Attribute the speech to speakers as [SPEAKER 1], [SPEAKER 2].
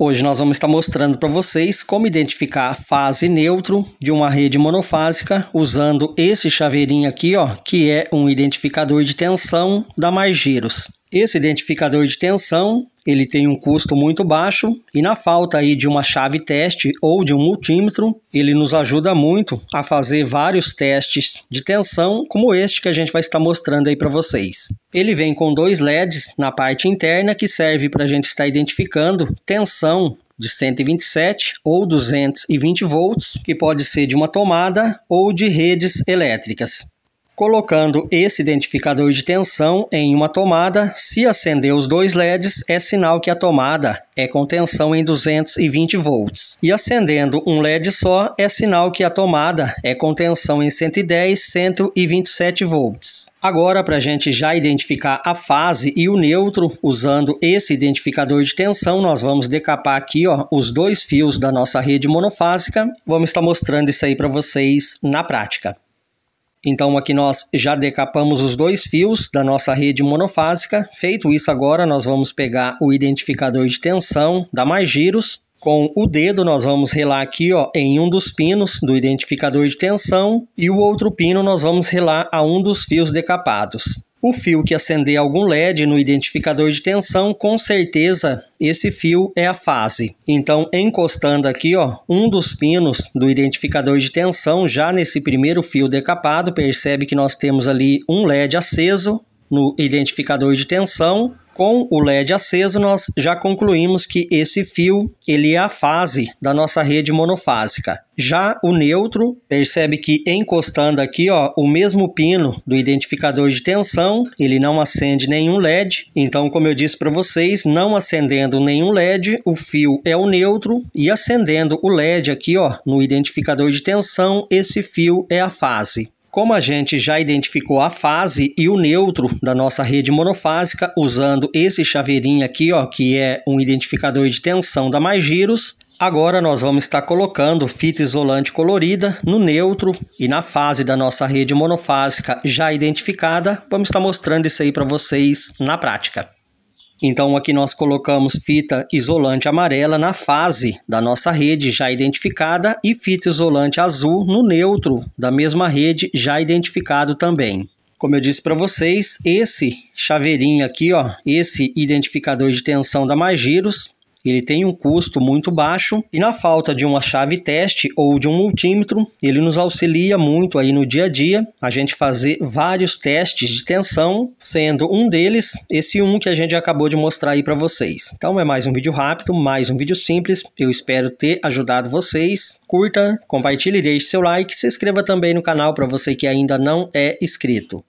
[SPEAKER 1] Hoje nós vamos estar mostrando para vocês como identificar a fase neutro de uma rede monofásica usando esse chaveirinho aqui, ó, que é um identificador de tensão da Margiros. Esse identificador de tensão, ele tem um custo muito baixo e na falta aí de uma chave teste ou de um multímetro, ele nos ajuda muito a fazer vários testes de tensão, como este que a gente vai estar mostrando aí para vocês. Ele vem com dois LEDs na parte interna que serve para a gente estar identificando tensão de 127 ou 220 volts, que pode ser de uma tomada ou de redes elétricas. Colocando esse identificador de tensão em uma tomada, se acender os dois LEDs, é sinal que a tomada é com tensão em 220 volts. E acendendo um LED só, é sinal que a tomada é com tensão em 110, 127 volts. Agora, para a gente já identificar a fase e o neutro, usando esse identificador de tensão, nós vamos decapar aqui ó, os dois fios da nossa rede monofásica. Vamos estar mostrando isso aí para vocês na prática. Então aqui nós já decapamos os dois fios da nossa rede monofásica. Feito isso agora, nós vamos pegar o identificador de tensão, da Magirus. Com o dedo nós vamos relar aqui ó, em um dos pinos do identificador de tensão e o outro pino nós vamos relar a um dos fios decapados o fio que acender algum LED no identificador de tensão, com certeza esse fio é a fase. Então, encostando aqui, ó, um dos pinos do identificador de tensão, já nesse primeiro fio decapado, percebe que nós temos ali um LED aceso no identificador de tensão, com o LED aceso, nós já concluímos que esse fio ele é a fase da nossa rede monofásica. Já o neutro, percebe que encostando aqui ó, o mesmo pino do identificador de tensão, ele não acende nenhum LED. Então, como eu disse para vocês, não acendendo nenhum LED, o fio é o neutro. E acendendo o LED aqui ó, no identificador de tensão, esse fio é a fase. Como a gente já identificou a fase e o neutro da nossa rede monofásica, usando esse chaveirinho aqui, ó, que é um identificador de tensão da Mais Giros, Agora nós vamos estar colocando fita isolante colorida no neutro e na fase da nossa rede monofásica já identificada, vamos estar mostrando isso aí para vocês na prática. Então aqui nós colocamos fita isolante amarela na fase da nossa rede já identificada e fita isolante azul no neutro da mesma rede já identificado também. Como eu disse para vocês, esse chaveirinho aqui, ó, esse identificador de tensão da Magiros, ele tem um custo muito baixo e na falta de uma chave teste ou de um multímetro, ele nos auxilia muito aí no dia a dia a gente fazer vários testes de tensão, sendo um deles esse um que a gente acabou de mostrar aí para vocês. Então é mais um vídeo rápido, mais um vídeo simples. Eu espero ter ajudado vocês. Curta, compartilhe, deixe seu like, se inscreva também no canal para você que ainda não é inscrito.